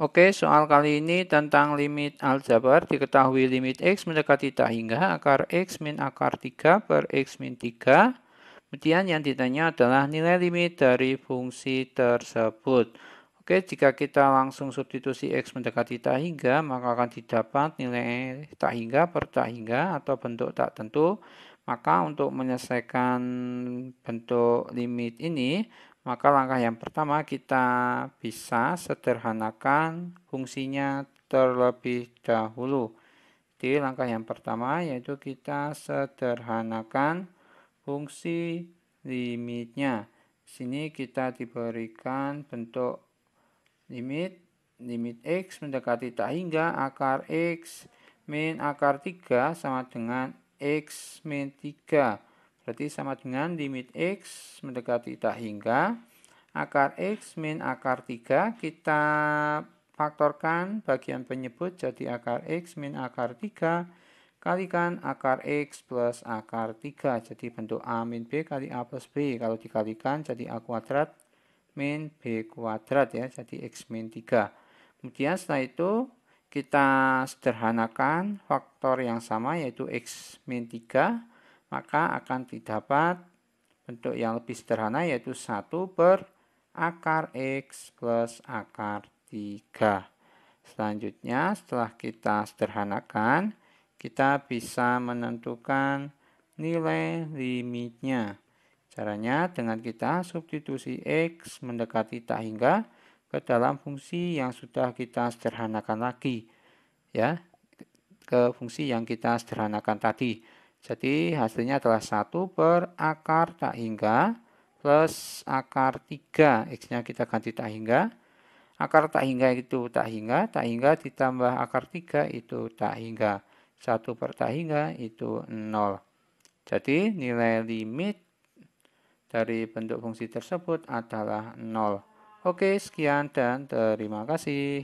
Oke, soal kali ini tentang limit aljabar. Diketahui limit X mendekati tak hingga akar X min akar 3 per X min 3. Kemudian yang ditanya adalah nilai limit dari fungsi tersebut. Oke, jika kita langsung substitusi X mendekati tak hingga, maka akan didapat nilai tak hingga per tak hingga atau bentuk tak tentu. Maka untuk menyelesaikan bentuk limit ini, maka langkah yang pertama kita bisa sederhanakan fungsinya terlebih dahulu. Jadi langkah yang pertama yaitu kita sederhanakan fungsi limitnya. Sini kita diberikan bentuk limit limit x mendekati tak hingga akar x min akar 3 sama dengan x min 3 Berarti sama dengan limit X mendekati tak hingga. Akar X min akar 3 kita faktorkan bagian penyebut jadi akar X min akar 3 kalikan akar X plus akar 3. Jadi bentuk A min B kali A plus B. Kalau dikalikan jadi A kuadrat min B kuadrat ya. Jadi X min 3. Kemudian setelah itu kita sederhanakan faktor yang sama yaitu X min 3 maka akan didapat bentuk yang lebih sederhana yaitu 1 per akar X plus akar 3. Selanjutnya setelah kita sederhanakan, kita bisa menentukan nilai limitnya. Caranya dengan kita substitusi X mendekati tak hingga ke dalam fungsi yang sudah kita sederhanakan lagi. Ya, ke fungsi yang kita sederhanakan tadi. Jadi hasilnya adalah 1 per akar tak hingga plus akar 3. X-nya kita ganti tak hingga. Akar tak hingga itu tak hingga. Tak hingga ditambah akar 3 itu tak hingga. 1 per tak hingga itu 0. Jadi nilai limit dari bentuk fungsi tersebut adalah 0. Oke, sekian dan terima kasih.